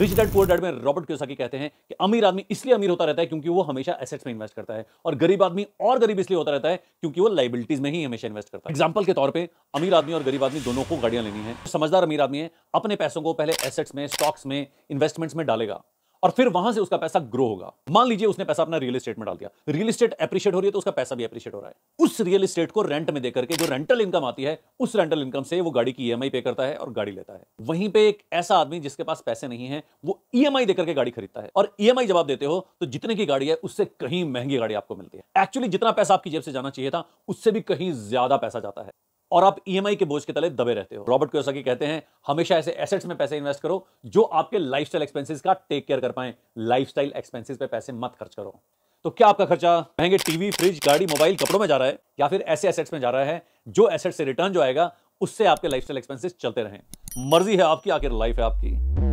rich dad poor dad में Robert Kiyosaki कहते हैं कि अमीर आदमी इसलिए अमीर होता रहता है क्योंकि वो हमेशा एसेट्स में इन्वेस्ट करता है और गरीब आदमी और गरीब इसलिए होता रहता है क्योंकि वो लाइबिलिटीज में ही हमेशा इन्वेस्ट करता है एग्जाम्पल के तौर पर अमीर आदमी और गरीब आदमी दोनों को गाड़ियां लेनी है समझदार अमीर आदमी है अपने पैसों को पहले एसेट्स में स्टॉक्स में इन्वेस्टमेंट्स में डालेगा और फिर वहां से उसका पैसा ग्रो होगा मान लीजिए उसने पैसा अपना रियल स्टेट में डाल दिया रियल स्टेट एप्रिशिएट हो रही है तो उसका पैसा भी एप्रिशिएट हो रहा है उस रियल स्टेट को रेंट में देकर के जो रेंटल इनकम आती है उस रेंटल इनकम से वो गाड़ी की ई पे करता है और गाड़ी लेता है वहीं पे एक ऐसा आदमी जिसके पास पैसे नहीं है वो ईएमआई देकर के गाड़ी खरीदता है और ई जब आप देते हो तो जितने की गाड़ी है उससे कहीं महंगी गाड़ी आपको मिलती है एक्चुअली जितना पैसा आपकी जेब से जाना चाहिए था उससे भी कहीं ज्यादा पैसा जाता है और आप ईएमआई e के बोझ के तले दबे रहते हो रॉबर्ट क्योसाकी कहते हैं हमेशा ऐसे एसेट्स में पैसे इन्वेस्ट करो जो आपके लाइफस्टाइल एक्सपेंसेस का टेक केयर कर पाए लाइफस्टाइल एक्सपेंसेस पे पैसे मत खर्च करो तो क्या आपका खर्चा महंगे टीवी फ्रिज गाड़ी मोबाइल कपड़ों में जा रहा है या फिर ऐसे एसेट्स में जा रहा है जो एसेट से रिटर्न जो आएगा उससे आपके लाइफस्टाइल एक्सपेंसेस चलते रहें मर्जी है आपकी आखिर लाइफ है आपकी